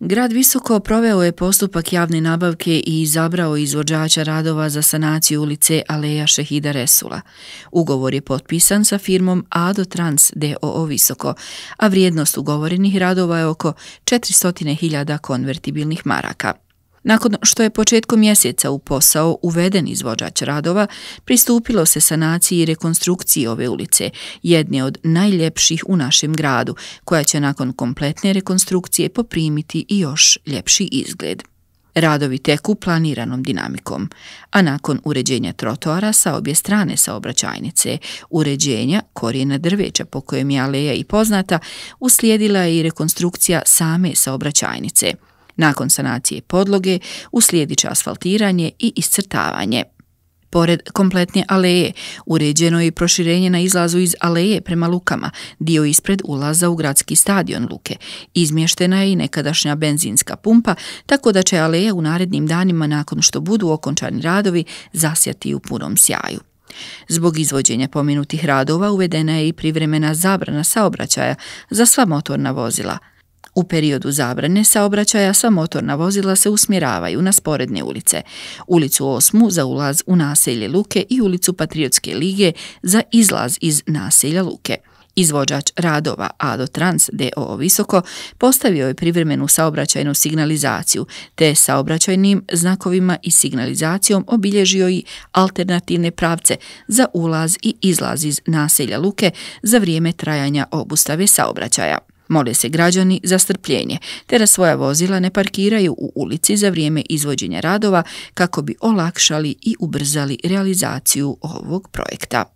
Grad Visoko proveo je postupak javne nabavke i izabrao izvođača radova za sanaciju ulice Aleja Šehida Resula. Ugovor je potpisan sa firmom Ado Trans DOO Visoko, a vrijednost ugovorenih radova je oko 400.000 konvertibilnih maraka. Nakon što je početkom mjeseca u posao uveden izvođač radova, pristupilo se sanaciji i rekonstrukciji ove ulice, jedne od najljepših u našem gradu, koja će nakon kompletne rekonstrukcije poprimiti i još ljepši izgled. Radovi teku planiranom dinamikom, a nakon uređenja trotoara sa obje strane saobraćajnice, uređenja korijena drveća po kojem je aleja i poznata, uslijedila je i rekonstrukcija same saobraćajnice – Nakon sanacije podloge uslijedit će asfaltiranje i iscrtavanje. Pored kompletne aleje, uređeno je proširenje na izlazu iz aleje prema Lukama, dio ispred ulaza u gradski stadion Luke. Izmještena je i nekadašnja benzinska pumpa, tako da će aleja u narednim danima nakon što budu okončani radovi zasjati u punom sjaju. Zbog izvođenja pominutih radova uvedena je i privremena zabrana saobraćaja za sva motorna vozila – U periodu zabrane saobraćaja sva motorna vozila se usmjeravaju na sporedne ulice. Ulicu Osmu za ulaz u naselje Luke i ulicu Patriotske lige za izlaz iz naselja Luke. Izvođač radova Ado Trans DO Visoko postavio je privremenu saobraćajnu signalizaciju te saobraćajnim znakovima i signalizacijom obilježio i alternativne pravce za ulaz i izlaz iz naselja Luke za vrijeme trajanja obustave saobraćaja. Mole se građani za strpljenje, te da svoja vozila ne parkiraju u ulici za vrijeme izvođenja radova kako bi olakšali i ubrzali realizaciju ovog projekta.